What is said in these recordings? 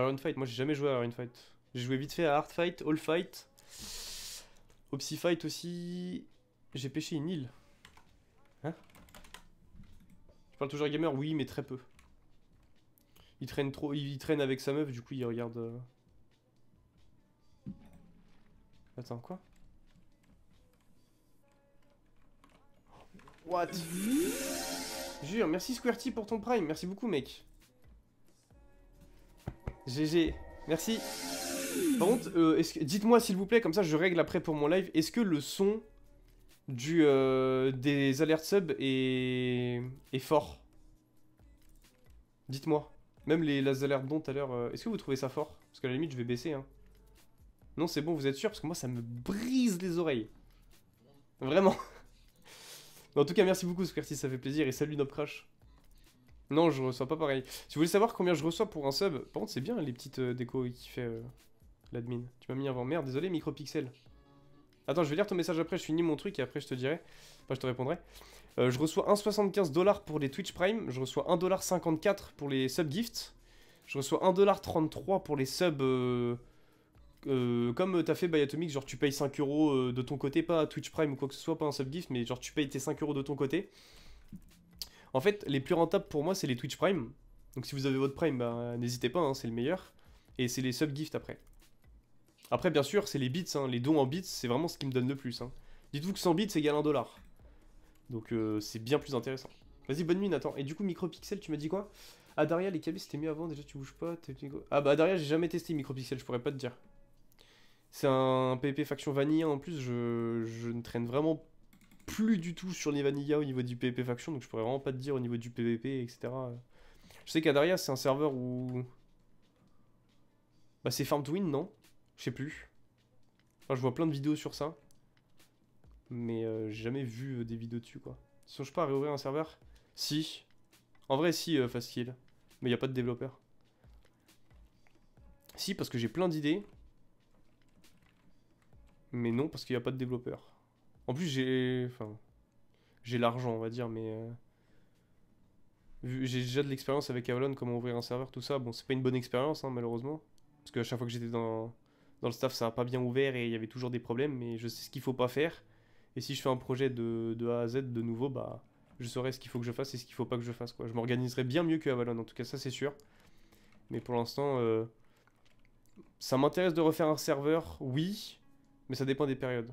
une Fight, moi j'ai jamais joué à Iron Fight. J'ai joué vite fait à Hard Fight, All Fight, Opsy Fight aussi. J'ai pêché une île. Hein Tu parles toujours gamer, oui, mais très peu. Il traîne trop, il traîne avec sa meuf, du coup il regarde. Euh. Attends, quoi What Jure, merci Squirty pour ton prime, merci beaucoup mec. GG. Merci. Par contre, euh, dites-moi s'il vous plaît, comme ça je règle après pour mon live, est-ce que le son du, euh, des alertes sub est, fort Dites-moi. Même les, alertes dont à l'heure, euh, est-ce que vous trouvez ça fort Parce qu'à la limite, je vais baisser. Hein. Non, c'est bon, vous êtes sûr Parce que moi, ça me brise les oreilles. Vraiment. en tout cas, merci beaucoup, Squirty, ça fait plaisir. Et salut, Nobcrash. Non, je reçois pas pareil. Si vous voulez savoir combien je reçois pour un sub, par contre, c'est bien les petites euh, décos qui fait euh, l'admin. Tu m'as mis avant. Merde, désolé, micropixel. Attends, je vais lire ton message après, je finis mon truc et après je te dirai. Enfin, je te répondrai. Euh, je reçois 1,75$ pour les Twitch Prime, je reçois 1,54$ pour les sub gifts, je reçois 1,33$ pour les sub. comme t'as fait Biatomic, genre tu payes 5€ de ton côté, pas Twitch Prime ou quoi que ce soit, pas un sub gift, mais genre tu payes tes 5€ de ton côté. En fait, les plus rentables pour moi, c'est les Twitch Prime. Donc si vous avez votre Prime, bah, n'hésitez pas, hein, c'est le meilleur. Et c'est les sub-gifts après. Après, bien sûr, c'est les bits, hein. les dons en bits, c'est vraiment ce qui me donne le plus. Hein. Dites-vous que 100 bits égale 1 dollar. Donc euh, c'est bien plus intéressant. Vas-y, bonne nuit nathan Et du coup, Micropixel, tu m'as dit quoi à ah, Daria, les câbles c'était mieux avant, déjà tu bouges pas. Ah, bah, Daria, j'ai jamais testé Micropixel, je pourrais pas te dire. C'est un PP faction vanille en plus, je, ne traîne vraiment pas plus du tout sur les vanilla au niveau du PvP faction, donc je pourrais vraiment pas te dire au niveau du PvP, etc. Je sais qu'Adaria, c'est un serveur où. Bah, c'est farm to non Je sais plus. Enfin, je vois plein de vidéos sur ça. Mais euh, j'ai jamais vu euh, des vidéos dessus, quoi. Songe pas à réouvrir un serveur Si. En vrai, si, euh, facile Mais il a pas de développeur. Si, parce que j'ai plein d'idées. Mais non, parce qu'il y a pas de développeur. En plus, j'ai. Enfin. J'ai l'argent, on va dire, mais. Euh, j'ai déjà de l'expérience avec Avalon, comment ouvrir un serveur, tout ça. Bon, c'est pas une bonne expérience, hein, malheureusement. Parce qu'à chaque fois que j'étais dans, dans le staff, ça a pas bien ouvert et il y avait toujours des problèmes, mais je sais ce qu'il faut pas faire. Et si je fais un projet de, A à Z de nouveau, bah, je saurais ce qu'il faut que je fasse et ce qu'il faut pas que je fasse. Quoi. Je m'organiserai bien mieux que Avalon, en tout cas, ça c'est sûr. Mais pour l'instant, euh, ça m'intéresse de refaire un serveur, oui, mais ça dépend des périodes.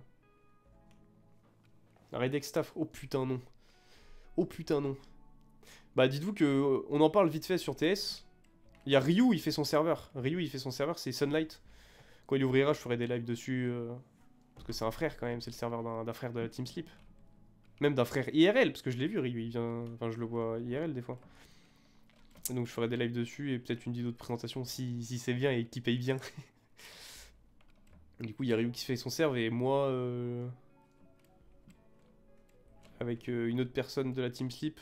Redex Staff, oh putain non. Oh putain non. Bah dites-vous que euh, on en parle vite fait sur TS. Il y a Ryu, il fait son serveur. Ryu, il fait son serveur, c'est Sunlight. Quand il ouvrira, je ferai des lives dessus. Euh, parce que c'est un frère quand même, c'est le serveur d'un frère de la Team Sleep. Même d'un frère IRL, parce que je l'ai vu, Ryu, il vient. Enfin, je le vois IRL des fois. Donc je ferai des lives dessus et peut-être une vidéo de présentation si, c'est bien et qu'il paye bien. du coup, il y a Ryu qui fait son serve et moi. Euh, avec euh, une autre personne de la team Sleep.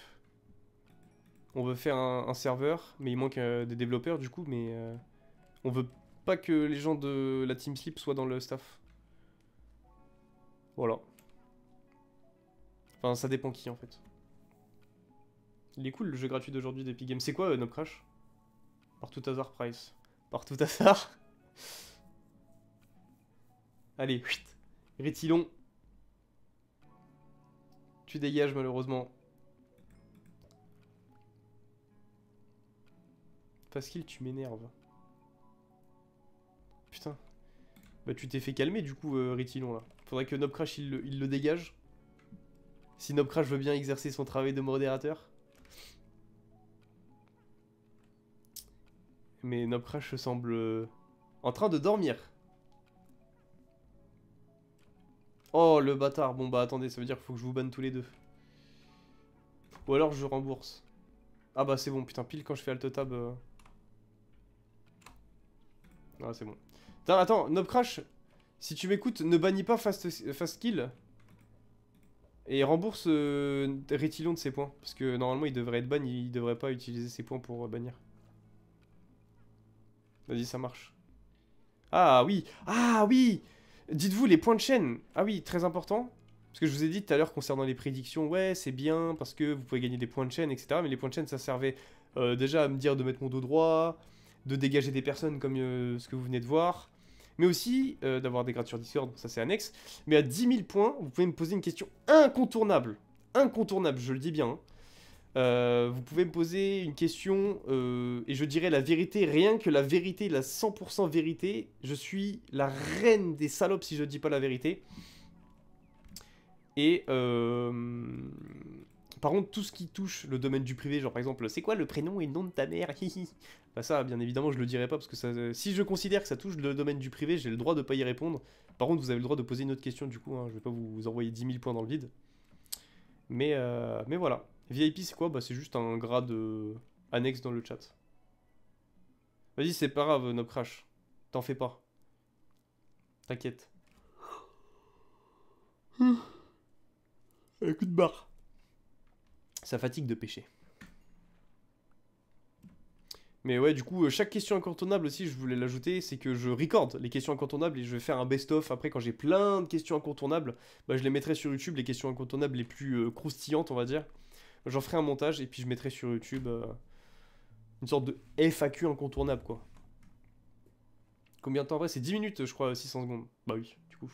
On veut faire un, serveur, mais il manque euh, des développeurs du coup, mais euh, on veut pas que les gens de la team Sleep soient dans le staff. Voilà. Enfin, ça dépend qui en fait. Il est cool le jeu gratuit d'aujourd'hui d'Epic Games. C'est quoi No Crash Par tout hasard, Price. Par tout hasard Allez, chut Rétilon tu dégages malheureusement. qu'il tu m'énerves. Putain. Bah tu t'es fait calmer du coup, euh, Ritilon là. Faudrait que Nobcrash il, il le dégage. Si Nobcrash veut bien exercer son travail de modérateur. Mais Nobcrash semble euh, en train de dormir. Oh, le bâtard. Bon, bah attendez, ça veut dire qu'il faut que je vous banne tous les deux. Ou alors je rembourse. Ah bah c'est bon, putain, pile quand je fais alt tab. Euh. Ah, c'est bon. Attends, attends, si tu m'écoutes, ne bannis pas fast, fast Kill. Et rembourse euh, de ses points. Parce que normalement, il devrait être ban, il devrait pas utiliser ses points pour euh, bannir. Vas-y, ça marche. Ah oui Ah oui Dites-vous les points de chaîne. Ah oui, très important. Parce que je vous ai dit tout à l'heure concernant les prédictions, ouais, c'est bien parce que vous pouvez gagner des points de chaîne, etc. Mais les points de chaîne, ça servait euh, déjà à me dire de mettre mon dos droit, de dégager des personnes comme euh, ce que vous venez de voir, mais aussi euh, d'avoir des grades sur Discord, ça c'est annexe. Mais à 10 000 points, vous pouvez me poser une question incontournable. Incontournable, je le dis bien. Hein. Euh, vous pouvez me poser une question euh, et je dirais la vérité, rien que la vérité, la 100% vérité. Je suis la reine des salopes si je dis pas la vérité. Et euh, par contre, tout ce qui touche le domaine du privé, genre par exemple, c'est quoi le prénom et le nom de ta mère Bah ça, bien évidemment, je le dirai pas parce que ça, si je considère que ça touche le domaine du privé, j'ai le droit de pas y répondre. Par contre, vous avez le droit de poser une autre question du coup. Hein, je vais pas vous, envoyer 10 000 points dans le vide. Mais, mais voilà. VIP, c'est quoi Bah, c'est juste un grade euh, annexe dans le chat. Vas-y, c'est pas grave, no crash. T'en fais pas. T'inquiète. Un coup de barre. Ça fatigue de pêcher. Mais ouais, du coup, euh, chaque question incontournable aussi, je voulais l'ajouter, c'est que je recorde les questions incontournables et je vais faire un best-of. Après, quand j'ai plein de questions incontournables, bah, je les mettrai sur YouTube, les questions incontournables les plus euh, croustillantes, on va dire. J'en ferai un montage et puis je mettrai sur YouTube euh, une sorte de FAQ incontournable, quoi. Combien de temps après C'est 10 minutes, je crois, 600 secondes. Bah oui, du coup.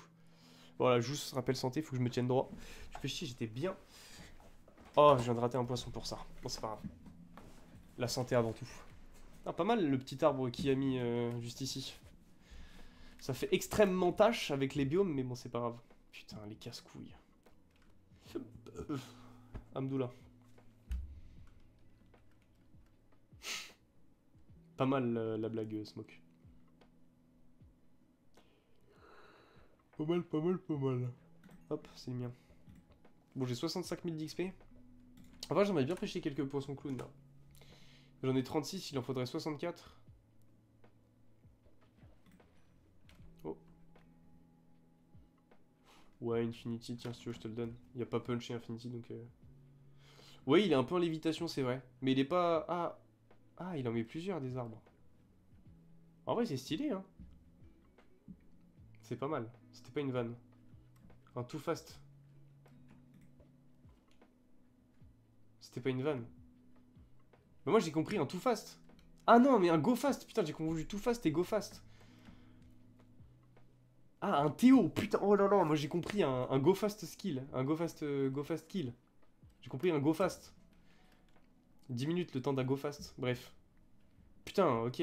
Voilà, juste rappelle santé, faut que je me tienne droit. Je fais chier, j'étais bien. Oh, je viens de rater un poisson pour ça. Bon, c'est pas grave. La santé avant tout. Ah, pas mal le petit arbre qui a mis euh, juste ici. Ça fait extrêmement tâche avec les biomes, mais bon, c'est pas grave. Putain, les casse-couilles. Amdoula. pas mal la, blague euh, Smoke. Pas mal, pas mal, pas mal. Hop, c'est le mien. Bon, j'ai 65 000 d'XP. Enfin, j'aimerais bien pêcher quelques poissons clowns, là. J'en ai 36, il en faudrait 64. Oh. Ouais, Infinity, tiens, si tu veux, je te le donne. Il n'y a pas Punch et Infinity, donc... Euh. Oui, il est un peu en lévitation, c'est vrai. Mais il est pas... Ah, ah, il en met plusieurs des arbres. En vrai, c'est stylé, hein. C'est pas mal. C'était pas une vanne. Un too fast. C'était pas une vanne. Mais moi, j'ai compris un too fast. Ah non, mais un go fast. Putain, j'ai compris too fast et go fast. Ah, un Théo, putain, oh là là, moi j'ai compris un, go fast skill, un go fast, euh, go fast kill. J'ai compris un go fast. 10 minutes, le temps d'un go fast. Bref. Putain, ok.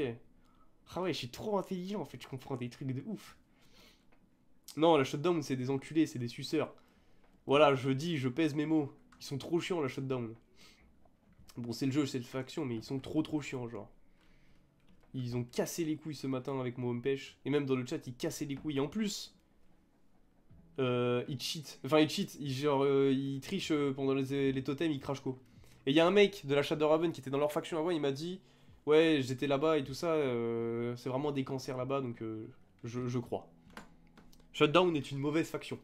Ah ouais, je suis trop intelligent en fait, je comprends des trucs de ouf. Non, la shutdown, c'est des enculés, c'est des suceurs. Voilà, je dis, je pèse mes mots. Ils sont trop chiants, la shutdown. Bon, c'est le jeu, c'est le faction, mais ils sont trop trop chiants, genre. Ils ont cassé les couilles ce matin avec mon pêche. Et même dans le chat, ils cassaient les couilles. Et en plus, euh, ils cheat. Enfin, ils cheat. Ils, genre, euh, ils trichent euh, pendant les, les totems, ils crachent quoi. Et il y a un mec de la Raven qui était dans leur faction avant, il m'a dit Ouais, j'étais là-bas et tout ça, euh, c'est vraiment des cancers là-bas, donc euh, je, crois. Shutdown est une mauvaise faction.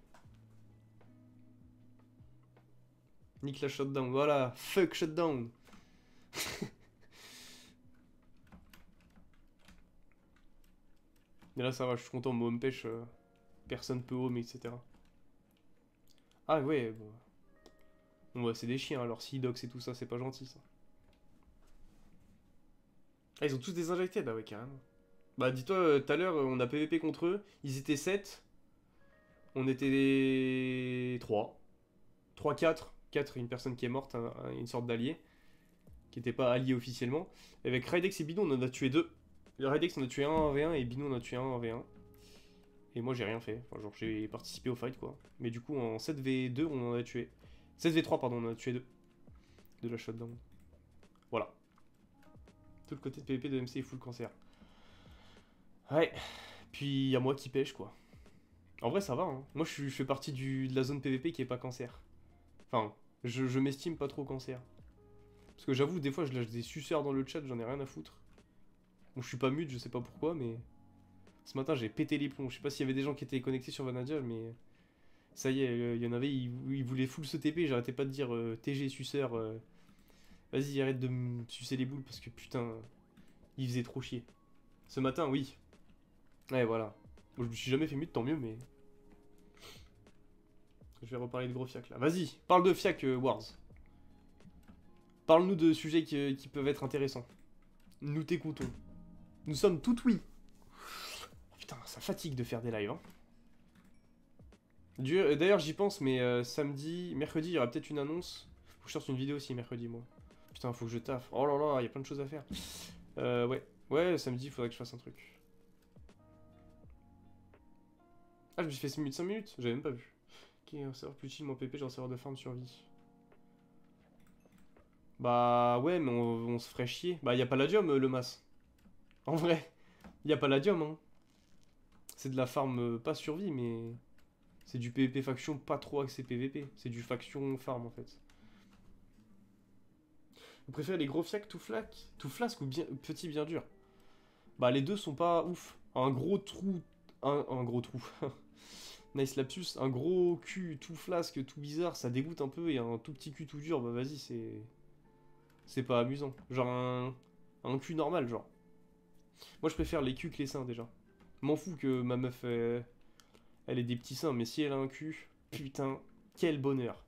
Nique la Shutdown, voilà, fuck Shutdown Mais là ça va, je suis content, on me pêche. Euh, personne peut home, etc. Ah ouais, bon. Bon bah c'est des chiens, alors si dox et tout ça, c'est pas gentil ça. Ah, ils ont tous désinjecté bah ouais ouais carrément. Bah dis-toi, euh, tout à l'heure euh, on a PVP contre eux, ils étaient 7, on était 3, 3-4, 4 une personne qui est morte, une sorte d'allié, qui n'était pas allié officiellement. avec Raidex et Binou on en a tué 2. Le on a tué 1 v 1 et Binou on a tué 1 v 1 Et moi j'ai rien fait, enfin genre j'ai participé au fight quoi. Mais du coup en 7v2 on en a tué 16v3, pardon, on a tué deux. De la shotdown. Voilà. Tout le côté de PvP de MC est full cancer. Ouais. Puis, y a moi qui pêche, quoi. En vrai, ça va. Hein. Moi, je, fais partie de la zone PvP qui est pas cancer. Enfin, je, m'estime pas trop cancer. Parce que j'avoue, des fois, je lâche des suceurs dans le chat, j'en ai rien à foutre. Bon, je suis pas mute, je sais pas pourquoi, mais... Ce matin, j'ai pété les plombs. Je sais pas s'il y avait des gens qui étaient connectés sur Vanadia, mais ça y est, euh, il y en avait, ils, voulait voulaient full ce TP, j'arrêtais pas de dire euh, TG suceur, euh, vas-y arrête de me sucer les boules parce que putain, il faisait trop chier. Ce matin, oui. Ouais, voilà. je me suis jamais fait mieux, tant mieux, mais... Je vais reparler de gros fiac là. Vas-y, parle de fiac Wars. Parle-nous de sujets qui, peuvent être intéressants. Nous t'écoutons. Nous sommes tout oui. putain, ça fatigue de faire des lives. Hein. Euh, d'ailleurs, j'y pense, mais euh, samedi, mercredi, il y aura peut-être une annonce. Faut que je sorte une vidéo aussi mercredi, moi. Putain, faut que je taffe. Oh là là, il y a plein de choses à faire. Euh, ouais. Ouais, samedi, il faudrait que je fasse un truc. Ah, je me suis fait 5 minutes, 5 J'avais même pas vu. Ok, un serveur plus chill, mon PP, j'ai un serveur de farm survie. Bah ouais, mais on, se ferait chier. Bah, y a l'adium, le mas. En vrai, y a l'adium, hein. C'est de la farm, pas survie, mais... C'est du PvP faction, pas trop axé PvP. C'est du faction farm en fait. Vous préférez les gros fiacs tout flac, tout flasque ou bien petit bien dur Bah les deux sont pas ouf. Un gros trou, un, gros trou. nice lapsus, un gros cul tout flasque, tout bizarre, ça dégoûte un peu et un tout petit cul tout dur, bah vas-y c'est c'est pas amusant. Genre un un cul normal genre. Moi je préfère les culs que les seins déjà. M'en fous que ma meuf elle est des petits seins, mais si elle a un cul, putain, quel bonheur.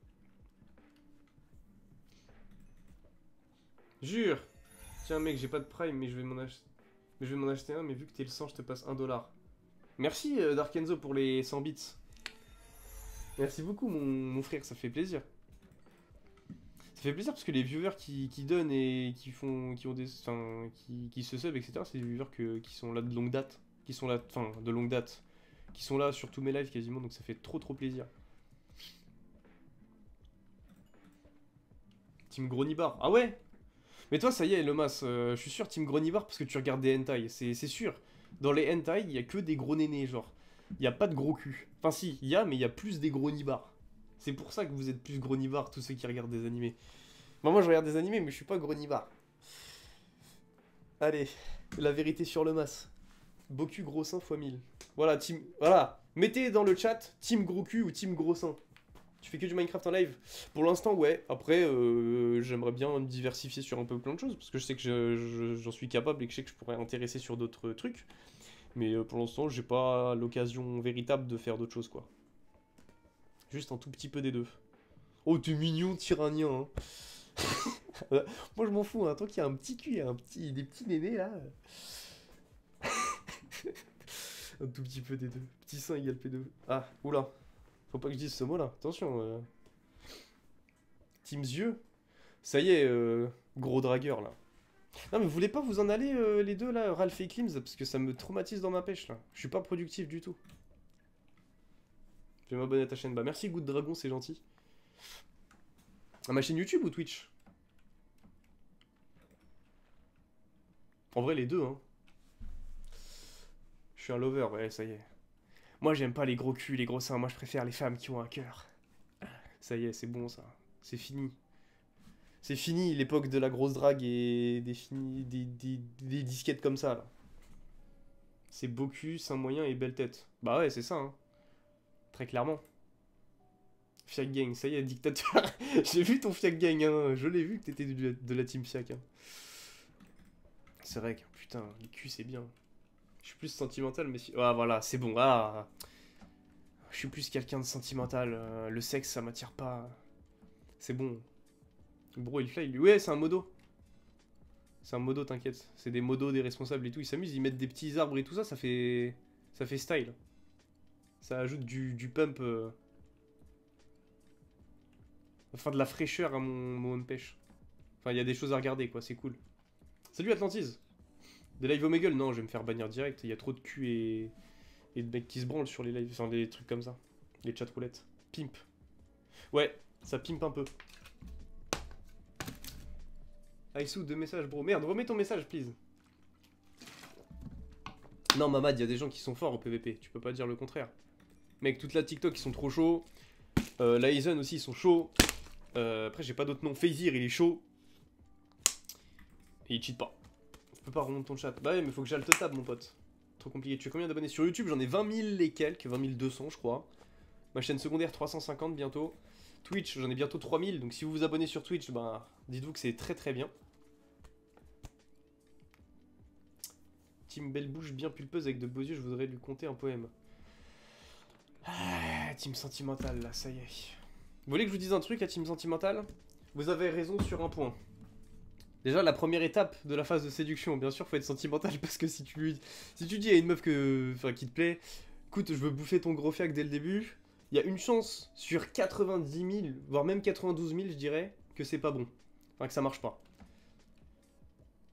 Jure Tiens mec, j'ai pas de prime, mais je vais m'en acheter... acheter un, mais vu que t'es le sang, je te passe un dollar. Merci euh, Darkenzo pour les 100 bits. Merci beaucoup mon, frère, ça fait plaisir. Ça fait plaisir parce que les viewers qui, donnent et qui font, qui ont des, qui, se sub, etc. C'est des viewers qui sont là de longue date, qui sont là, enfin, de longue date qui sont là sur tous mes lives quasiment, donc ça fait trop trop plaisir. Team Gronibar. Ah ouais Mais toi, ça y est, le euh, je suis sûr, Team Gronibar, parce que tu regardes des hentai, c'est sûr. Dans les hentai, il y a que des gros nénés, genre. Il n'y a pas de gros cul. Enfin si, il y a, mais il y a plus des gros C'est pour ça que vous êtes plus gros tous ceux qui regardent des animés. Moi moi, je regarde des animés, mais je suis pas gros Allez, la vérité sur le Boku gros x 1000. Voilà, team. Voilà. Mettez dans le chat team gros cul ou team gros Tu fais que du Minecraft en live Pour l'instant, ouais. Après, euh, j'aimerais bien me diversifier sur un peu plein de choses, parce que je sais que j'en je, suis capable et que je sais que je pourrais intéresser sur d'autres trucs. Mais euh, pour l'instant, j'ai pas l'occasion véritable de faire d'autres choses, quoi. Juste un tout petit peu des deux. Oh, t'es mignon, tyrannien, hein. Moi, je m'en fous, hein. tant qu'il y a un petit cul, il un petit, des petits nénés, là... un tout petit peu des deux. Petit saint égale P2. Ah, oula. Faut pas que je dise ce mot-là. Attention. Euh. Teams yeux. Ça y est, euh, gros dragueur, là. Non, mais vous voulez pas vous en aller, euh, les deux, là, Ralph et Klims Parce que ça me traumatise dans ma pêche, là. Je suis pas productif du tout. Je ma bonne à ta chaîne. Bah, merci, Good Dragon, c'est gentil. À ma chaîne YouTube ou Twitch En vrai, les deux, hein un lover, ouais, ça y est. Moi, j'aime pas les gros culs, les gros seins. Moi, je préfère les femmes qui ont un cœur. Ah, ça y est, c'est bon, ça. C'est fini. C'est fini l'époque de la grosse drague et des, des, disquettes comme ça, C'est beau cul, seins moyen et belle tête. Bah ouais, c'est ça, hein. Très clairement. Fiat Gang, ça y est, dictateur. J'ai vu ton Fiat Gang, hein. Je l'ai vu que t'étais de, la team Fiac, hein. C'est vrai que, putain, les culs, c'est bien. Je suis plus sentimental, mais si... Ah, voilà, c'est bon. Ah. Je suis plus quelqu'un de sentimental. Euh, le sexe, ça m'attire pas. C'est bon. Bro, il fly. Ouais, c'est un modo. C'est un modo, t'inquiète. C'est des modos, des responsables et tout. Ils s'amusent, ils mettent des petits arbres et tout ça. Ça fait, ça fait style. Ça ajoute du, du pump. Euh, enfin, de la fraîcheur à mon, mon pêche. Enfin, il y a des choses à regarder, quoi. C'est cool. Salut Atlantis des lives Omegle, non, je vais me faire bannir direct. Il y a trop de cul et, de mecs qui se branlent sur les lives, enfin des trucs comme ça. Les chat roulettes. Pimp. Ouais, ça pimp un peu. Aïssou, ah, deux messages, bro. Merde, remets ton message, please. Non, Mamad, il y a des gens qui sont forts au PVP. Tu peux pas dire le contraire. Mec, toute la TikTok, ils sont trop chauds. Euh, L'Aizen aussi, ils sont chauds. Euh, après, j'ai pas d'autres noms. Fazir, il est chaud. Et il cheat pas peux pas remonter ton chat. Bah ouais, mais faut que j'alte tab, mon pote. Trop compliqué. Tu as combien d'abonnés sur YouTube J'en ai 20 000 les quelques, 20 200, je crois. Ma chaîne secondaire, 350 bientôt. Twitch, j'en ai bientôt 3000, donc si vous vous abonnez sur Twitch, bah dites-vous que c'est très très bien. Team belle bouche bien pulpeuse avec de beaux yeux, je voudrais lui conter un poème. Ah, team sentimental, là, ça y est. Vous voulez que je vous dise un truc à Team sentimental Vous avez raison sur un point. Déjà, la première étape de la phase de séduction, bien sûr, faut être sentimental parce que si tu lui, si tu dis à une meuf que, enfin, qui te plaît, écoute, je veux bouffer ton gros fiac dès le début, il y a une chance sur 90 000, voire même 92 000, je dirais, que c'est pas bon, enfin que ça marche pas.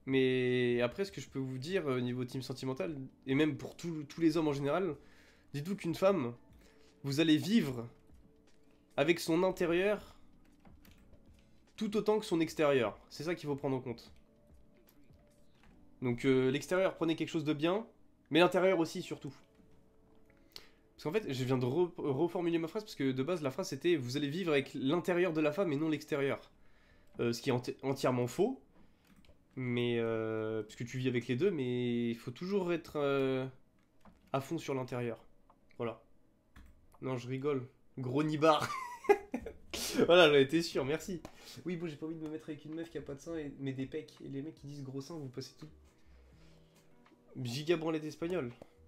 Mais après, ce que je peux vous dire au euh, niveau team sentimental, et même pour tous les hommes en général, dites-vous qu'une femme, vous allez vivre avec son intérieur tout autant que son extérieur. C'est ça qu'il faut prendre en compte. Donc euh, l'extérieur, prenez quelque chose de bien, mais l'intérieur aussi surtout. Parce qu'en fait, je viens de reformuler ma phrase, parce que de base, la phrase c'était « Vous allez vivre avec l'intérieur de la femme et non l'extérieur euh, Ce qui est entièrement faux, mais... Euh, parce que tu vis avec les deux, mais il faut toujours être à fond sur l'intérieur. Voilà. Non, je rigole. Gros nibard voilà, j'en étais sûr, merci. Oui, bon, j'ai pas envie de me mettre avec une meuf qui a pas de sang et... mais des pecs. Et les mecs qui disent gros sang, vous passez tout. Giga branlette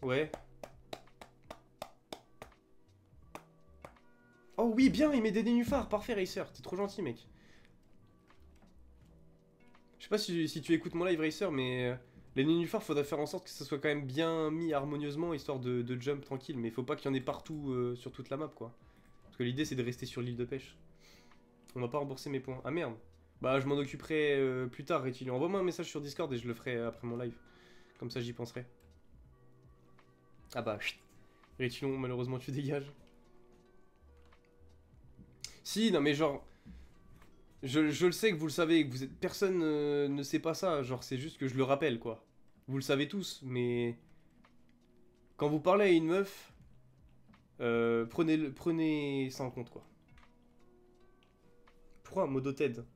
Ouais. Oh oui, bien, il met des nénuphars. Parfait, Racer. T'es trop gentil, mec. Je sais pas si, tu écoutes mon live, Racer, mais... Euh, les nénuphars, faudrait faire en sorte que ça soit quand même bien mis harmonieusement, histoire de, jump tranquille. Mais il faut pas qu'il y en ait partout euh, sur toute la map, quoi. Parce que l'idée, c'est de rester sur l'île de pêche. On va pas rembourser mes points. Ah merde. Bah, je m'en occuperai euh, plus tard, Rétilion. Envoie-moi un message sur Discord et je le ferai euh, après mon live. Comme ça, j'y penserai. Ah bah, chut. Rétilion malheureusement, tu dégages. Si, non mais genre... Je, le sais que vous le savez, que vous êtes... Personne euh, ne sait pas ça, genre c'est juste que je le rappelle, quoi. Vous le savez tous, mais... Quand vous parlez à une meuf, prenez, le, prenez ça en compte, quoi. Pourquoi un modo TED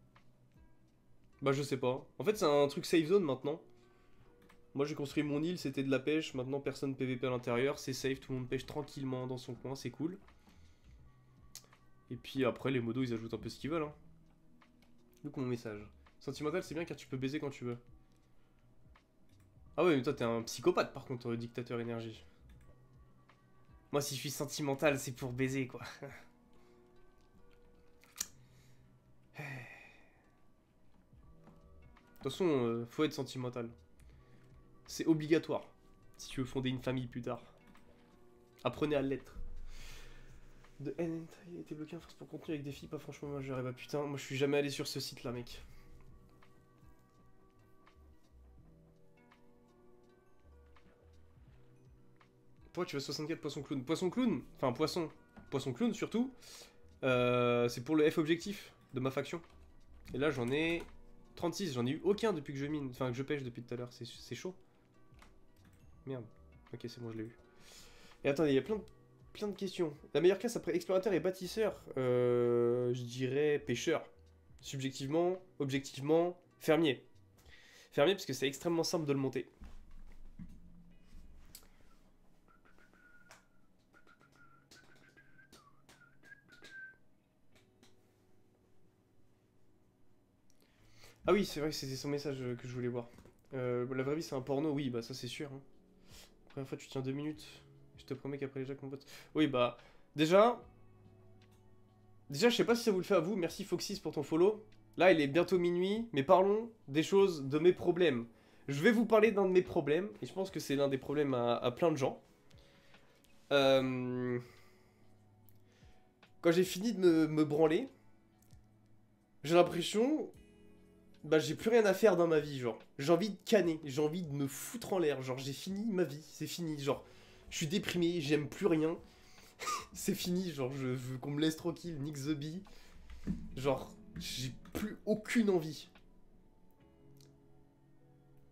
Bah je sais pas. En fait c'est un truc safe zone maintenant. Moi j'ai construit mon île, c'était de la pêche, maintenant personne PVP à l'intérieur, c'est safe, tout le monde pêche tranquillement dans son coin, c'est cool. Et puis après les modos ils ajoutent un peu ce qu'ils veulent. Hein. Donc mon message. Sentimental c'est bien car tu peux baiser quand tu veux. Ah ouais mais toi t'es un psychopathe par contre, euh, dictateur énergie. Moi si je suis sentimental c'est pour baiser quoi. De toute façon, euh, faut être sentimental. C'est obligatoire. Si tu veux fonder une famille plus tard. Apprenez à l'être. De NNT a été bloqué en force pour contenu avec des filles, pas franchement moi Et pas. putain, moi je suis jamais allé sur ce site là mec. Toi tu veux 64 poissons clown. Poisson clown Enfin poisson. Poisson clown surtout. Euh, c'est pour le F objectif de ma faction. Et là j'en ai 36, j'en ai eu aucun depuis que je mine, enfin que je pêche depuis tout à l'heure, c'est chaud. Merde. Ok, c'est bon, je l'ai eu. Et attendez, il y a plein de, plein de questions. La meilleure classe après explorateur et bâtisseur euh, Je dirais pêcheur. Subjectivement, objectivement, fermier. Fermier, parce que c'est extrêmement simple de le monter. Ah oui, c'est vrai que c'était son message euh, que je voulais voir. Euh, la vraie vie, c'est un porno, oui, bah ça c'est sûr. Hein. première fois, tu tiens deux minutes. Je te promets qu'après déjà, jacques, mon pote. Oui, bah, déjà. Déjà, je sais pas si ça vous le fait à vous. Merci Foxys pour ton follow. Là, il est bientôt minuit, mais parlons des choses, de mes problèmes. Je vais vous parler d'un de mes problèmes, et je pense que c'est l'un des problèmes à, plein de gens. Euh, quand j'ai fini de me, me branler, j'ai l'impression bah j'ai plus rien à faire dans ma vie, genre. J'ai envie de canner, j'ai envie de me foutre en l'air, genre j'ai fini ma vie, c'est fini, genre. Je suis déprimé, j'aime plus rien. c'est fini, genre je veux qu'on me laisse tranquille, nick the bee. Genre, j'ai plus aucune envie.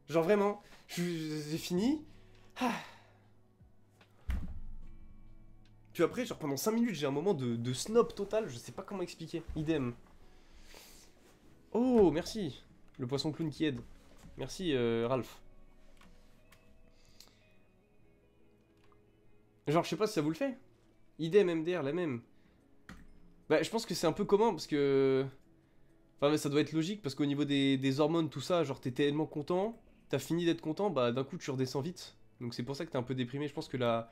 Genre vraiment, j'ai fini. Ah. Puis après, genre pendant 5 minutes, j'ai un moment de snob total, je sais pas comment expliquer. Idem. Oh, merci Le poisson clown qui aide. Merci, euh, Ralph. Genre, je sais pas si ça vous le fait. Idem, MDR, la même. Bah, je pense que c'est un peu commun, parce que... Enfin, mais ça doit être logique, parce qu'au niveau des, hormones, tout ça, genre, t'es tellement content, t'as fini d'être content, bah, d'un coup, tu redescends vite. Donc c'est pour ça que t'es un peu déprimé. Je pense que la,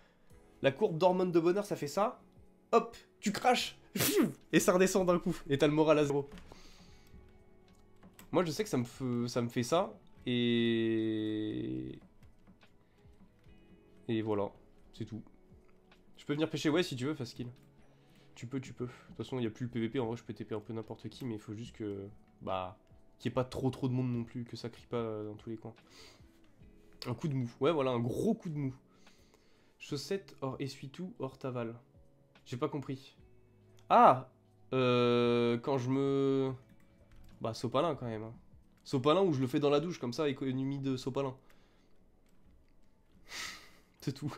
la courbe d'hormones de bonheur, ça fait ça. Hop, tu craches, et ça redescend d'un coup, et t'as le moral à zéro. Moi, je sais que ça me, fait, ça me fait ça. Et... Et voilà, c'est tout. Je peux venir pêcher, ouais, si tu veux, fast kill. Tu peux, tu peux. De toute façon, il n'y a plus le PVP, en vrai, je peux TP un peu n'importe qui, mais il faut juste que... Bah... Qu'il n'y ait pas trop trop de monde non plus, que ça crie pas euh, dans tous les coins. Un coup de mou. Ouais, voilà, un gros coup de mou. Chaussette, hors essuie-tout, hors taval. J'ai pas compris. Ah euh, Quand je me... Bah, Sopalin quand même. Hein. Sopalin où je le fais dans la douche, comme ça, économie de Sopalin. c'est tout.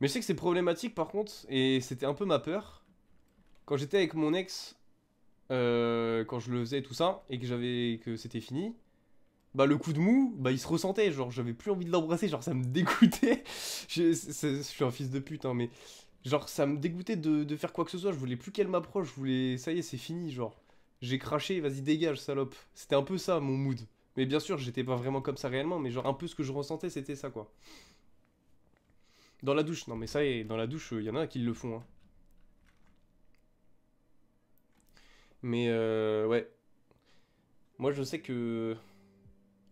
Mais je sais que c'est problématique par contre, et c'était un peu ma peur. Quand j'étais avec mon ex, euh, quand je le faisais tout ça, et que j'avais que c'était fini, bah le coup de mou, bah il se ressentait, genre j'avais plus envie de l'embrasser, genre ça me dégoûtait. je, suis un fils de pute, hein, mais genre ça me dégoûtait de, de faire quoi que ce soit, je voulais plus qu'elle m'approche, je voulais, ça y est, c'est fini, genre j'ai craché, vas-y dégage salope. C'était un peu ça mon mood. Mais bien sûr, j'étais pas vraiment comme ça réellement, mais genre un peu ce que je ressentais, c'était ça quoi. Dans la douche, non mais ça est, dans la douche, il euh, y en a qui le font. Hein. Mais euh, ouais. Moi je sais que...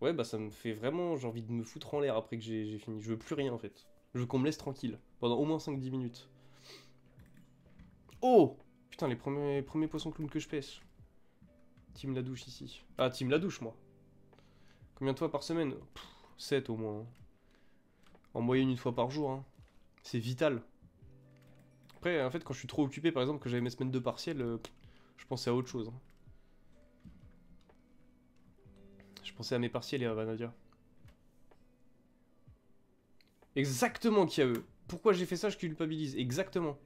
Ouais bah ça me fait vraiment... J'ai envie de me foutre en l'air après que j'ai fini. Je veux plus rien en fait. Je veux qu'on me laisse tranquille. Pendant au moins 5-10 minutes. Oh Putain les premiers, premiers poissons clowns que je pêche. Team la douche ici. Ah, team la douche, moi. Combien de fois par semaine 7 au moins. Hein. En moyenne, une fois par jour. Hein. C'est vital. Après, en fait, quand je suis trop occupé, par exemple, que j'avais mes semaines de partiel, euh, je pensais à autre chose. Hein. Je pensais à mes partiels et à Vanadia. Exactement, a eux. Pourquoi j'ai fait ça, je culpabilise. Exactement.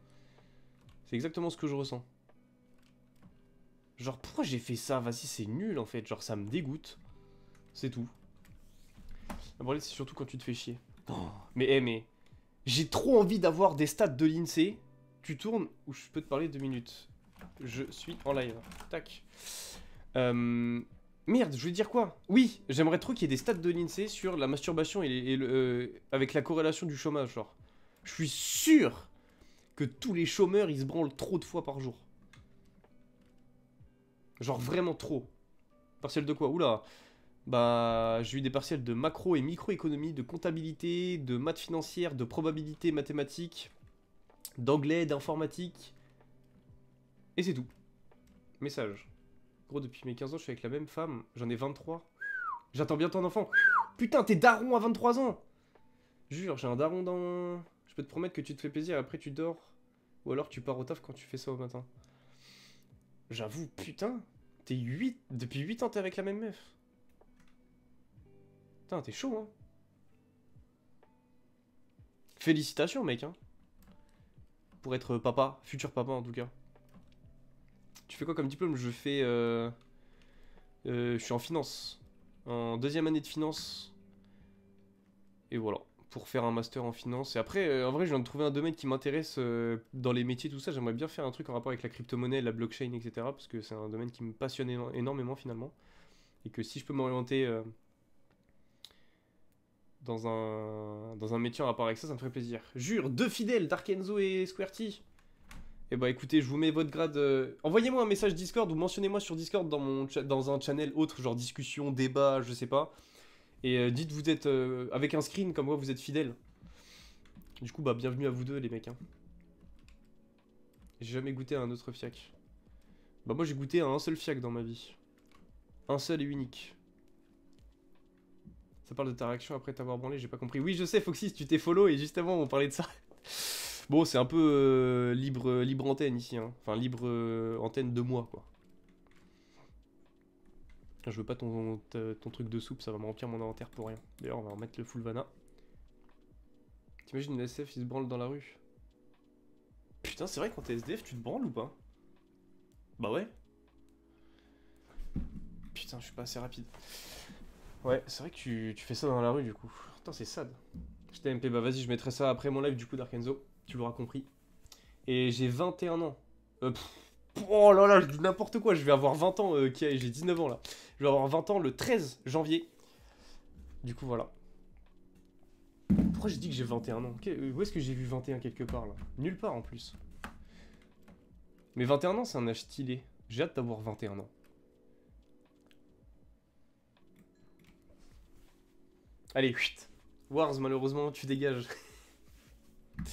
C'est exactement ce que je ressens. Genre, pourquoi j'ai fait ça Vas-y, c'est nul, en fait. Genre, ça me dégoûte. C'est tout. Le problème, c'est surtout quand tu te fais chier. Oh. mais, hé, eh, mais... J'ai trop envie d'avoir des stats de l'INSEE. Tu tournes ou je peux te parler deux minutes. Je suis en live. Tac. Euh, merde, je veux dire quoi Oui, j'aimerais trop qu'il y ait des stats de l'INSEE sur la masturbation et, le, euh, avec la corrélation du chômage, genre. Je suis sûr que tous les chômeurs, ils se branlent trop de fois par jour. Genre vraiment trop. Partiel de quoi Oula Bah, j'ai eu des partiels de macro et microéconomie, de comptabilité, de maths financières, de probabilité mathématiques, d'anglais, d'informatique. Et c'est tout. Message. Gros, depuis mes 15 ans, je suis avec la même femme. J'en ai 23. J'attends bien ton enfant. Putain, t'es daron à 23 ans Jure, j'ai un daron dans... Je peux te promettre que tu te fais plaisir, après tu dors. Ou alors tu pars au taf quand tu fais ça au matin. J'avoue, putain. T'es 8... Depuis 8 ans, t'es avec la même meuf. Putain, t'es chaud, hein. Félicitations, mec, hein. Pour être papa, futur papa, en tout cas. Tu fais quoi comme diplôme Je fais... Euh, euh, je suis en finance. En deuxième année de finance. Et voilà pour faire un master en finance. Et après, euh, en vrai, je viens de trouver un domaine qui m'intéresse euh, dans les métiers, tout ça. J'aimerais bien faire un truc en rapport avec la crypto-monnaie, la blockchain, etc. Parce que c'est un domaine qui me passionne énormément finalement. Et que si je peux m'orienter euh, dans, un, dans un métier en rapport avec ça, ça me ferait plaisir. Jure, deux fidèles, Darkenzo et Squirty. Et eh bah ben, écoutez, je vous mets votre grade. Envoyez-moi un message Discord ou mentionnez-moi sur Discord dans, mon dans un channel autre, genre discussion, débat, je sais pas. Et euh, dites vous êtes euh, avec un screen comme moi, vous êtes fidèle. Du coup bah bienvenue à vous deux les mecs. Hein. J'ai jamais goûté à un autre fiac. Bah moi j'ai goûté à un seul fiac dans ma vie. Un seul et unique. Ça parle de ta réaction après t'avoir branlé, j'ai pas compris. Oui je sais Foxy, tu t'es follow et juste avant on parlait de ça. bon c'est un peu euh, libre, libre antenne ici, hein. enfin libre antenne de moi quoi. Je veux pas ton, truc de soupe, ça va me remplir mon inventaire pour rien. D'ailleurs, on va mettre le vana. T'imagines une SF, il se branle dans la rue Putain, c'est vrai, quand t'es SDF, tu te branles ou pas Bah ouais. Putain, je suis pas assez rapide. Ouais, c'est vrai que tu, fais ça dans la rue, du coup. Putain, c'est sad. Je MP, bah vas-y, je mettrai ça après mon live, du coup, d'Arkenzo. Tu l'auras compris. Et j'ai 21 ans. Euh, oh là là, je dis n'importe quoi, je vais avoir 20 ans, euh, j'ai 19 ans là. Je vais avoir 20 ans le 13 janvier. Du coup, voilà. Pourquoi j'ai dit que j'ai 21 ans euh, Où est-ce que j'ai vu 21 quelque part, là Nulle part, en plus. Mais 21 ans, c'est un âge stylé. J'ai hâte d'avoir 21 ans. Allez, chut. Wars, malheureusement, tu dégages.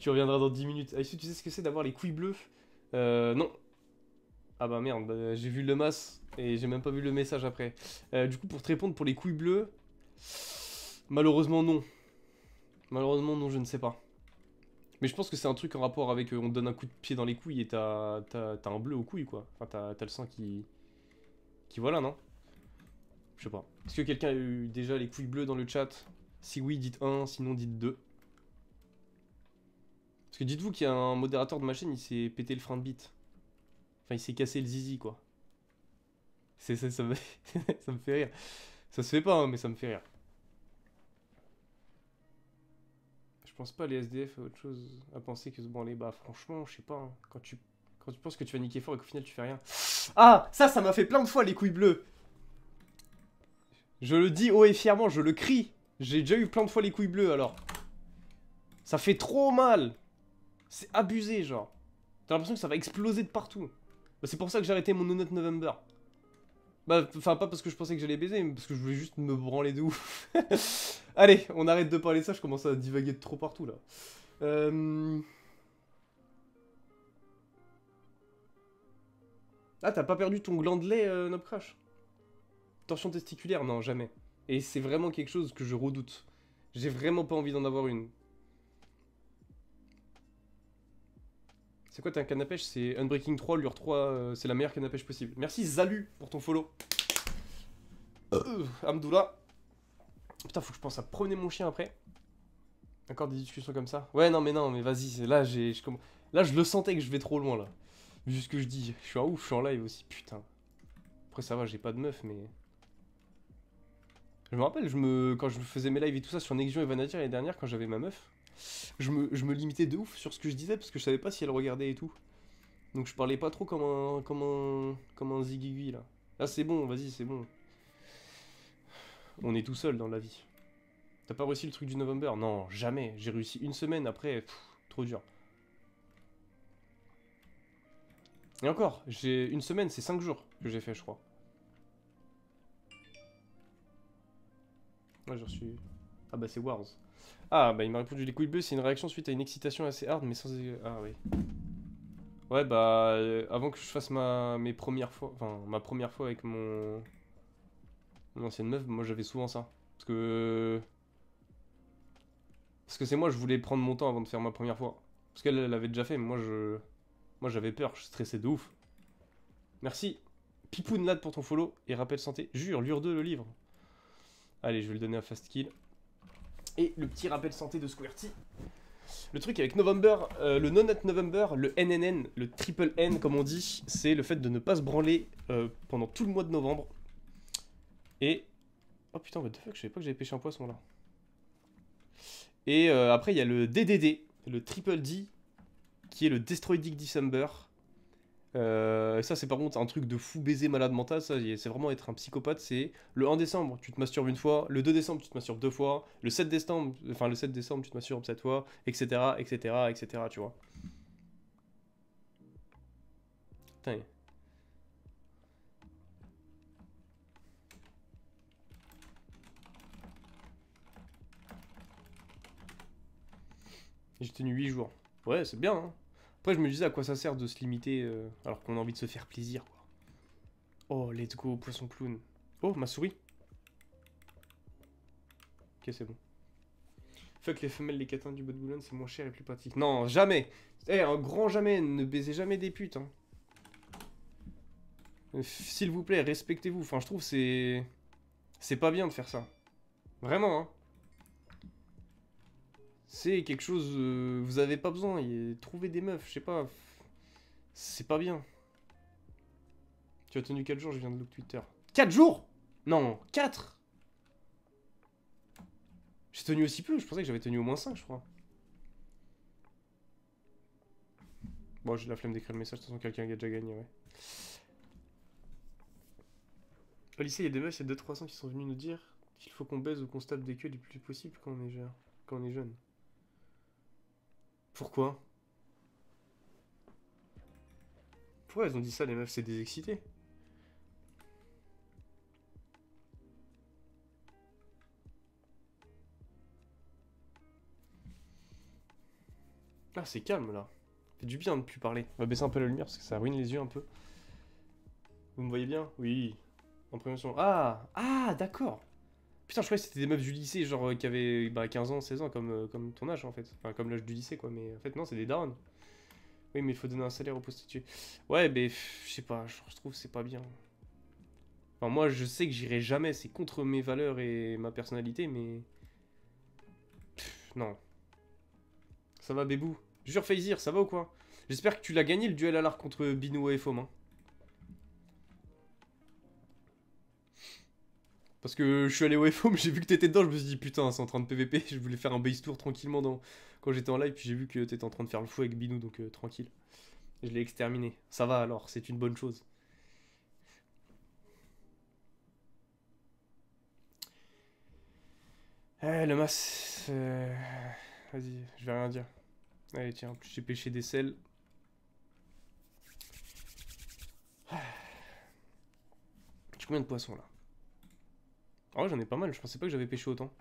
tu reviendras dans 10 minutes. Ah, tu sais ce que c'est d'avoir les couilles bleues euh, Non, ah bah merde, bah, j'ai vu le mas et j'ai même pas vu le message après. Euh, du coup, pour te répondre, pour les couilles bleues, malheureusement non. Malheureusement non, je ne sais pas. Mais je pense que c'est un truc en rapport avec euh, on te donne un coup de pied dans les couilles et t'as un bleu aux couilles quoi. Enfin, t'as le sang qui. qui voilà, non Je sais pas. Est-ce que quelqu'un a eu déjà les couilles bleues dans le chat Si oui, dites un, sinon dites 2. Parce que dites-vous qu'il y a un modérateur de ma chaîne, il s'est pété le frein de bite. Enfin, il s'est cassé le zizi, quoi. C'est, ça, ça, me... fait rire. Ça se fait pas, hein, mais ça me fait rire. Je pense pas les SDF à autre chose à penser que bon les Bah, franchement, je sais pas. Hein. Quand, tu... Quand tu penses que tu vas niquer fort et qu'au final tu fais rien. Ah, ça, ça m'a fait plein de fois les couilles bleues. Je le dis haut et fièrement, je le crie. J'ai déjà eu plein de fois les couilles bleues alors. Ça fait trop mal. C'est abusé, genre. T'as l'impression que ça va exploser de partout. Bah, c'est pour ça que j'ai arrêté mon No November. Bah, enfin, pas parce que je pensais que j'allais baiser, mais parce que je voulais juste me branler de ouf. Allez, on arrête de parler de ça, je commence à divaguer de trop partout, là. Euh, ah, t'as pas perdu ton gland de lait, euh, Tension testiculaire, non, jamais. Et c'est vraiment quelque chose que je redoute. J'ai vraiment pas envie d'en avoir une. C'est quoi t'as un à C'est Unbreaking 3, Lure 3, euh, c'est la meilleure canne possible. Merci Zalu pour ton follow. Euh. Euh, Amdoula. Putain, faut que je pense à promener mon chien après. Encore des discussions comme ça. Ouais, non, mais non, mais vas-y, là, j'ai, je, là, je le sentais que je vais trop loin, là. Vu ce que je dis. Je suis en ouf, je suis en live aussi, putain. Après, ça va, j'ai pas de meuf, mais... Je me rappelle, je me... quand je faisais mes lives et tout ça sur Nexion et Vanadir l'année dernière, quand j'avais ma meuf, je me, limitais de ouf sur ce que je disais parce que je savais pas si elle regardait et tout. Donc je parlais pas trop comme un, comme un, comme un zigigui là. Là ah, c'est bon, vas-y, c'est bon. On est tout seul dans la vie. T'as pas réussi le truc du November Non, jamais. J'ai réussi une semaine après, trop dur. Et encore, j'ai une semaine, c'est 5 jours que j'ai fait, je crois. Moi j'ai reçu... Ah bah c'est Wars. Ah, bah il m'a répondu les couilles bleues, c'est une réaction suite à une excitation assez hard, mais sans. Ah, oui. Ouais, bah euh, avant que je fasse ma mes premières fois, enfin ma première fois avec mon, mon ancienne meuf, moi j'avais souvent ça. Parce que. Parce que c'est moi, je voulais prendre mon temps avant de faire ma première fois. Parce qu'elle l'avait déjà fait, mais moi je. Moi j'avais peur, je stressais de ouf. Merci. Pipoun Lad pour ton follow et rappel santé. Jure, lure 2 le livre. Allez, je vais le donner à Fast Kill et le petit rappel santé de Squirty. Le truc avec November, euh, le non at November, le NNN, le triple N comme on dit, c'est le fait de ne pas se branler euh, pendant tout le mois de novembre. Et... Oh putain, what the fuck, je savais pas que j'avais pêché un poisson là. Et euh, après, il y a le DDD, le triple D, qui est le Destroy Dick December. Euh, ça, c'est par contre un truc de fou baiser malade mental. Ça, c'est vraiment être un psychopathe. C'est le 1 décembre, tu te masturbes une fois. Le 2 décembre, tu te masturbes deux fois. Le 7 décembre, enfin le 7 décembre, tu te masturbes cette fois, etc., etc., etc. Tu vois. J'ai tenu 8 jours. Ouais, c'est bien. Hein après, je me disais à quoi ça sert de se limiter euh, alors qu'on a envie de se faire plaisir. Quoi. Oh, let's go, poisson clown. Oh, ma souris. Ok, c'est bon. Fuck les femelles, les catins du bot de c'est moins cher et plus pratique. Non, jamais Eh, un grand jamais Ne baisez jamais des putes, hein. S'il vous plaît, respectez-vous. Enfin, je trouve c'est... C'est pas bien de faire ça. Vraiment, hein. C'est quelque chose, euh, vous avez pas besoin. Trouver des meufs, je sais pas. C'est pas bien. Tu as tenu 4 jours, je viens de look Twitter. 4 jours Non, 4 J'ai tenu aussi peu, je pensais que j'avais tenu au moins 5, je crois. Bon, j'ai la flemme d'écrire le message, de toute façon, quelqu'un a déjà gagné, ouais. Au lycée, il y a des meufs, il y a 2-300 qui sont venus nous dire qu'il faut qu'on baise ou qu'on se des queues le plus possible quand on est Quand on est jeune. Pourquoi Pourquoi elles ont dit ça, les meufs C'est désexcité Ah, c'est calme, là. Fait du bien de plus parler. On va baisser un peu la lumière, parce que ça ruine les yeux un peu. Vous me voyez bien Oui. En prévention. Ah Ah, d'accord Putain, je croyais que c'était des meufs du lycée, genre euh, qui avaient 15 bah, ans, 16 ans, comme, euh, comme ton âge en fait. Enfin, comme l'âge du lycée quoi, mais en fait, non, c'est des darons. Oui, mais il faut donner un salaire aux prostituées. Ouais, mais je sais pas, je trouve c'est pas bien. Enfin, moi, je sais que j'irai jamais, c'est contre mes valeurs et ma personnalité, mais. non. Ça va, Bébou Jure, ça va ou quoi J'espère que tu l'as gagné le duel à l'arc contre Binou et Fom. Parce que je suis allé au FOM, j'ai vu que t'étais dedans, je me suis dit putain, c'est en train de PVP, je voulais faire un base tour tranquillement quand j'étais en live, puis j'ai vu que t'étais en train de faire le fou avec Binou, donc euh, tranquille. Je l'ai exterminé. Ça va alors, c'est une bonne chose. Eh, le masse. Euh, vas-y, je vais rien dire. Allez, tiens, j'ai pêché des sels. J'ai combien de poissons là ah ouais, j'en ai pas mal, je pensais pas que j'avais pêché autant.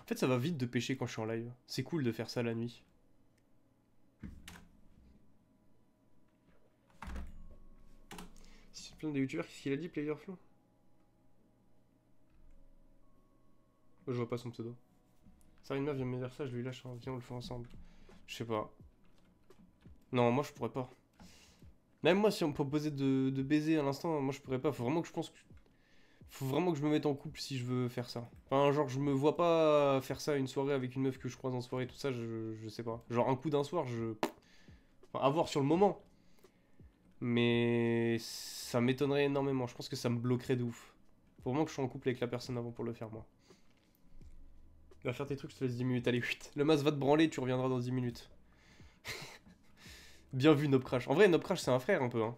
En fait, ça va vite de pêcher quand je suis en live. C'est cool de faire ça la nuit. C'est plein de youtubeurs, qu'est-ce qu'il a dit, Playerflow oh, Je vois pas son pseudo. Ça ça vient me dire ça, je lui lâche, viens, on le fait ensemble. Je sais pas. Non, moi je pourrais pas. Même moi, si on me proposait de, de baiser à l'instant, moi je pourrais pas. Faut vraiment que je pense que faut vraiment que je me mette en couple si je veux faire ça. Enfin, genre, je me vois pas faire ça une soirée avec une meuf que je croise en soirée, tout ça, je, sais pas. Genre, un coup d'un soir, je. Enfin, à voir sur le moment. Mais ça m'étonnerait énormément. Je pense que ça me bloquerait de ouf. Faut vraiment que je sois en couple avec la personne avant pour le faire, moi. Va faire tes trucs, je te laisse 10 minutes. Allez, 8. Le masque va te branler, tu reviendras dans 10 minutes. Bien vu, Nobcrash. En vrai, Nobcrash, c'est un frère un peu. Hein.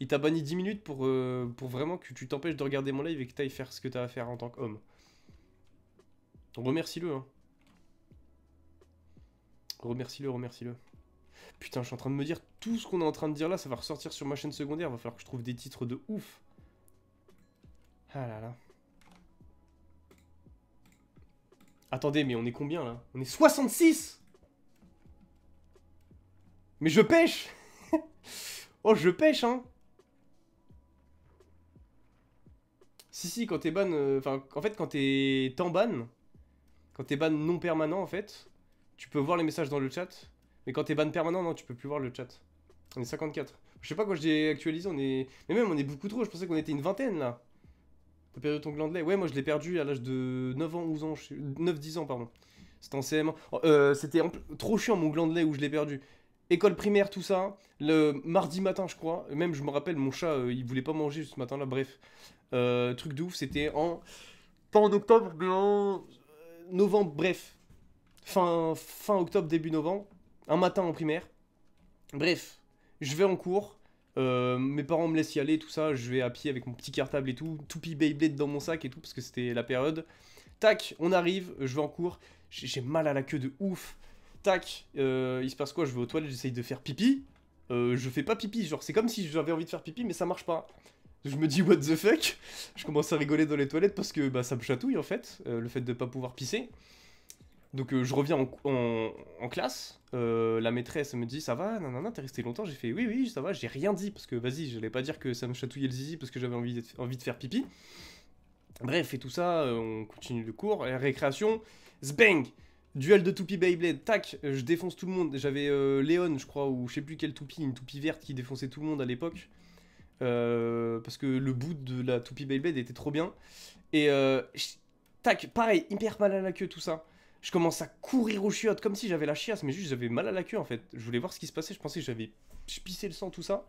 Il t'a banni 10 minutes pour, euh, pour vraiment que tu t'empêches de regarder mon live et que t'ailles faire ce que t'as à faire en tant qu'homme. Remercie-le. Hein. Remercie-le, remercie-le. Putain, je suis en train de me dire, tout ce qu'on est en train de dire là, ça va ressortir sur ma chaîne secondaire. Va falloir que je trouve des titres de ouf. Ah là là. Attendez, mais on est combien là On est 66 Mais je pêche Oh, je pêche, hein Si, si, quand t'es ban. Euh, enfin, en fait, quand t'es en ban, quand t'es ban non permanent, en fait, tu peux voir les messages dans le chat. Mais quand t'es ban permanent, non, tu peux plus voir le chat. On est 54. Je sais pas quoi j'ai actualisé, on est. Mais même, on est beaucoup trop. Je pensais qu'on était une vingtaine là. T'as perdu ton glandelet Ouais, moi je l'ai perdu à l'âge de 9 ans, 11 ans, 9-10 ans, pardon. C'était en CM. Euh, c'était trop chiant mon glandelet où je l'ai perdu. École primaire, tout ça. Le mardi matin, je crois. Même, je me rappelle, mon chat, euh, il voulait pas manger ce matin-là. Bref, euh, truc de ouf, c'était en. Pas en octobre, mais en euh, novembre, bref. Fin, fin octobre, début novembre. Un matin en primaire. Bref, je vais en cours. Euh, mes parents me laissent y aller, tout ça. Je vais à pied avec mon petit cartable et tout. Toupie Beyblade dans mon sac et tout, parce que c'était la période. Tac, on arrive, je vais en cours. J'ai mal à la queue de ouf. Tac, il se passe quoi Je vais aux toilettes, j'essaye de faire pipi. je fais pas pipi, genre c'est comme si j'avais envie de faire pipi, mais ça marche pas. Je me dis what the fuck Je commence à rigoler dans les toilettes parce que bah, ça me chatouille en fait, euh, le fait de ne pas pouvoir pisser. Donc euh, je reviens en, classe, euh, la maîtresse me dit ça va, nanana, t'es resté longtemps, j'ai fait oui oui ça va, j'ai rien dit parce que vas-y, je j'allais pas dire que ça me chatouillait le zizi parce que j'avais envie, de faire pipi. Bref, et tout ça, on continue le cours, et récréation, zbang Duel de toupie Beyblade, tac, je défonce tout le monde. J'avais Léon, je crois, ou je sais plus quelle toupie, une toupie verte qui défonçait tout le monde à l'époque. Euh, parce que le bout de la toupie Beyblade était trop bien. Et euh, tac, pareil, hyper mal à la queue tout ça. Je commence à courir au chiottes comme si j'avais la chiasse, mais juste j'avais mal à la queue en fait. Je voulais voir ce qui se passait, je pensais que j'avais pissé le sang, tout ça.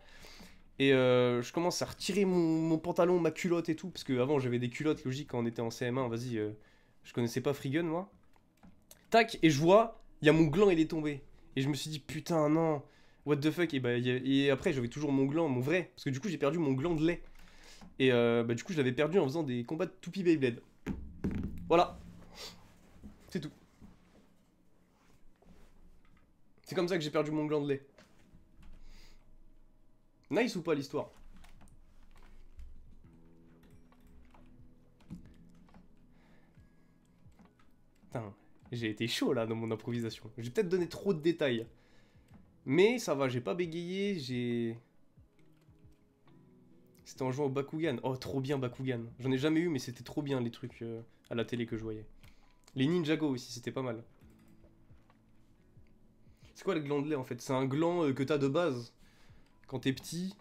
Et euh, je commence à retirer mon, pantalon, ma culotte et tout, parce avant j'avais des culottes, logique, quand on était en CM1, vas-y, je connaissais pas Free moi. Tac, et je vois, il y a mon gland, il est tombé. Et je me suis dit, putain, non, what the fuck et, bah, après j'avais toujours mon gland, mon vrai, parce que du coup j'ai perdu mon gland de lait. Et euh, bah, du coup je l'avais perdu en faisant des combats de Toupie Beyblade. Voilà. C'est tout. C'est comme ça que j'ai perdu mon gland de lait. Nice ou pas l'histoire Putain, j'ai été chaud là dans mon improvisation. J'ai peut-être donné trop de détails. Mais ça va, j'ai pas bégayé, j'ai... C'était en jouant au Bakugan. Oh, trop bien Bakugan. J'en ai jamais eu, mais c'était trop bien les trucs euh, à la télé que je voyais. Les Ninjago aussi, c'était pas mal. C'est quoi le gland de en fait C'est un gland euh, que t'as de base quand t'es petit.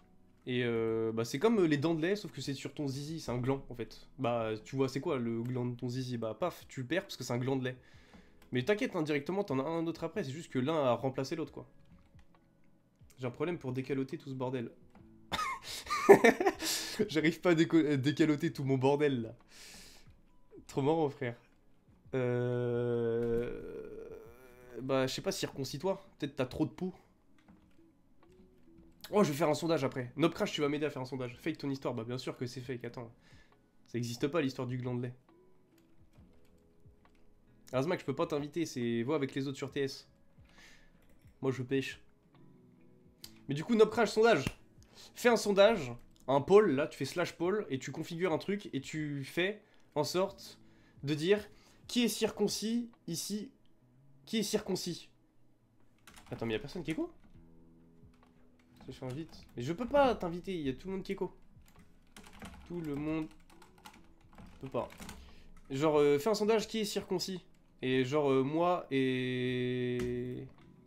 Et euh, bah, c'est comme les dents de lait, sauf que c'est sur ton zizi, c'est un gland en fait. Bah, tu vois, c'est quoi le gland de ton zizi Bah, paf, tu le perds parce que c'est un gland de Mais t'inquiète, indirectement, hein, t'en as un autre après, c'est juste que l'un a remplacé l'autre quoi. J'ai un problème pour décaloter tout ce bordel. J'arrive pas à euh, décaloter tout mon bordel, là. Trop marrant, frère. Euh... Bah, je sais pas, circoncis-toi. Peut-être t'as trop de peau. Oh, je vais faire un sondage après. crash tu vas m'aider à faire un sondage. Fake ton histoire. Bah, bien sûr que c'est fake. Attends. Ça existe pas l'histoire du gland de lait. je peux pas t'inviter. C'est. Vois avec les autres sur TS. Moi, je pêche. Mais du coup, nopcrash sondage. Fais un sondage, un pôle, là, tu fais slash poll, et tu configures un truc, et tu fais en sorte de dire qui est circoncis ici, qui est circoncis. Attends, mais y a personne qui est quoi Je change vite. Mais je peux pas t'inviter, y a tout le monde qui est Tout le monde... Je peux pas. Genre, euh, fais un sondage qui est circoncis. Et genre, euh, moi et...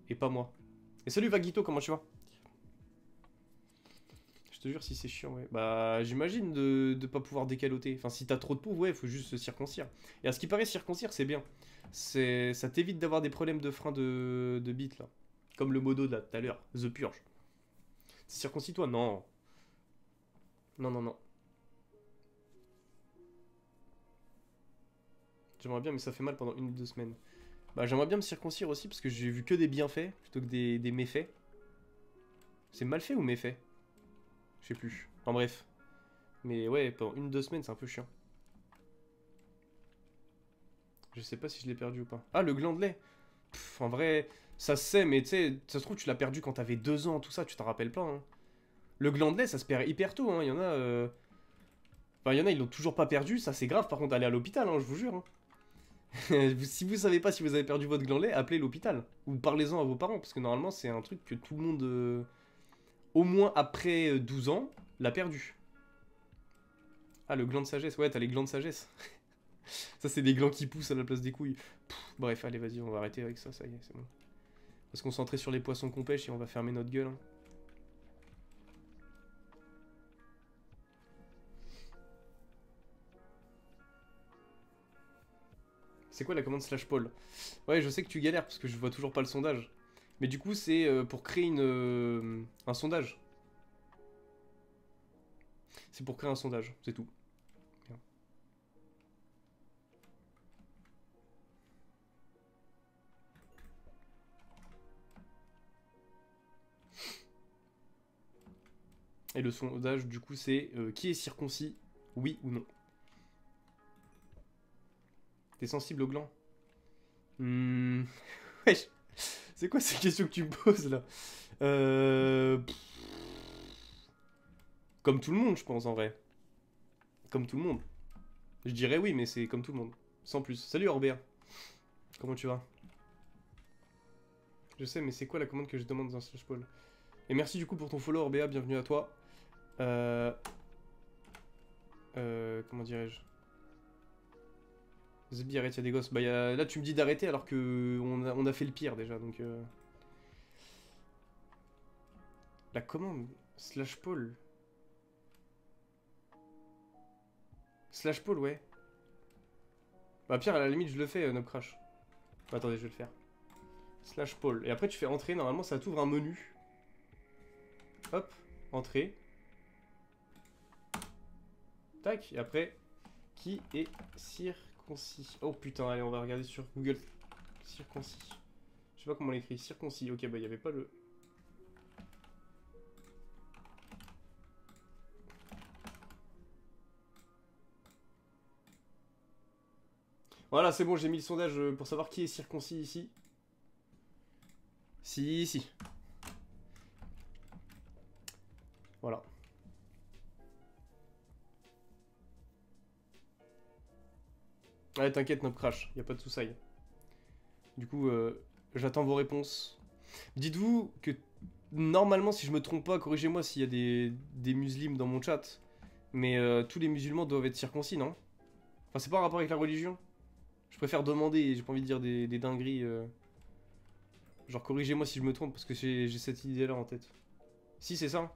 Et pas moi. Et salut Vaguito, comment tu vas te jure, si c'est chiant, ouais. Bah, j'imagine de ne pas pouvoir décaloter. Enfin, si t'as trop de poux, ouais, faut juste se circoncire. Et à ce qui paraît, circoncire, c'est bien. C'est, ça t'évite d'avoir des problèmes de frein de, de bite, là. Comme le modo de tout à l'heure, The Purge. Circoncis-toi, non. Non, non, non. J'aimerais bien, mais ça fait mal pendant une ou deux semaines. Bah, j'aimerais bien me circoncire aussi, parce que j'ai vu que des bienfaits, plutôt que des, des méfaits. C'est mal fait ou méfait je sais plus. En bref. Mais ouais, pendant une, deux semaines, c'est un peu chiant. Je sais pas si je l'ai perdu ou pas. Ah, le glandelet En vrai, ça se sait, mais tu sais, ça se trouve, tu l'as perdu quand t'avais deux ans, tout ça, tu t'en rappelles pas. Hein. Le glandelet, ça se perd hyper tôt, hein. Il y en a. Euh, enfin, il y en a, ils l'ont toujours pas perdu, ça c'est grave, par contre, aller à l'hôpital, hein, je vous jure. Hein. si vous savez pas si vous avez perdu votre gland appelez l'hôpital. Ou parlez-en à vos parents, parce que normalement, c'est un truc que tout le monde. Euh, au moins après 12 euh, ans, l'a perdu. Ah, le gland de sagesse. Ouais, t'as les glands de sagesse. ça, c'est des glands qui poussent à la place des couilles. bref, allez, vas-y, on va arrêter avec ça, ça y est, c'est bon. On va se concentrer sur les poissons qu'on pêche et on va fermer notre gueule. Hein. C'est quoi la commande slash Paul Ouais, je sais que tu galères parce que je vois toujours pas le sondage. Mais du coup, c'est euh, pour créer une, euh, un sondage. C'est pour créer un sondage, c'est tout. Et le sondage, du coup, c'est euh, qui est circoncis, oui ou non T'es sensible au gland Hmm. Wesh c'est quoi ces questions que tu me poses là euh... Comme tout le monde, je pense en vrai. Comme tout le monde. Je dirais oui, mais c'est comme tout le monde. Sans plus. Salut Orbea. Comment tu vas Je sais, mais c'est quoi la commande que je demande dans Slash Paul Et merci du coup pour ton follow Orbea, bienvenue à toi. Euh... Euh, comment dirais-je Zbi, arrête, il y a des gosses. Bah, Là, tu me dis d'arrêter alors que on a, fait le pire déjà, donc... Euh. La commande Slash Paul. Slash Paul, ouais. Bah, pire, à la limite, je le fais, euh, Crash. Bah, attendez, je vais le faire. Slash Paul. Et après, tu fais entrer, normalement, ça t'ouvre un menu. Hop, entrée. Tac, et après, qui est Sir circoncis. Oh putain, allez, on va regarder sur Google. Circoncis. Je sais pas comment on l'écrit. Circoncis. Ok, bah, il y avait pas le... Voilà, c'est bon, j'ai mis le sondage euh, pour savoir qui est circoncis ici. Si, si. Ouais, t'inquiète, notre Crash, y a pas de souci. Du coup, euh, j'attends vos réponses. Dites-vous que normalement, si je me trompe pas, corrigez-moi s'il y a des, des musulmans dans mon chat, mais euh, tous les musulmans doivent être circoncis, non Enfin, c'est pas en rapport avec la religion Je préfère demander, j'ai pas envie de dire des, dingueries. Euh. Genre, corrigez-moi si je me trompe, parce que j'ai cette idée-là en tête. Si, c'est ça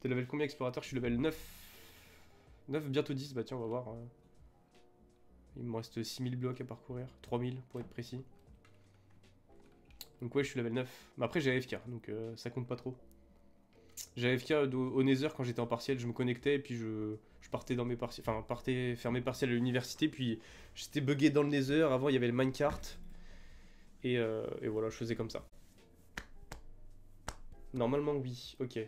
T'es level combien, explorateur Je suis level 9. 9, bientôt 10, bah tiens, on va voir. Euh. Il me reste 6000 blocs à parcourir, 3000 pour être précis. Donc ouais, je suis level 9. Mais après, j'ai AFK, donc euh, ça compte pas trop. J'ai AFK au Nether quand j'étais en partiel, je me connectais et puis je, partais dans mes partiels, enfin partais faire mes partiels à l'université, puis j'étais bugué dans le Nether, avant il y avait le minecart. Et, euh, et voilà, je faisais comme ça. Normalement oui, ok.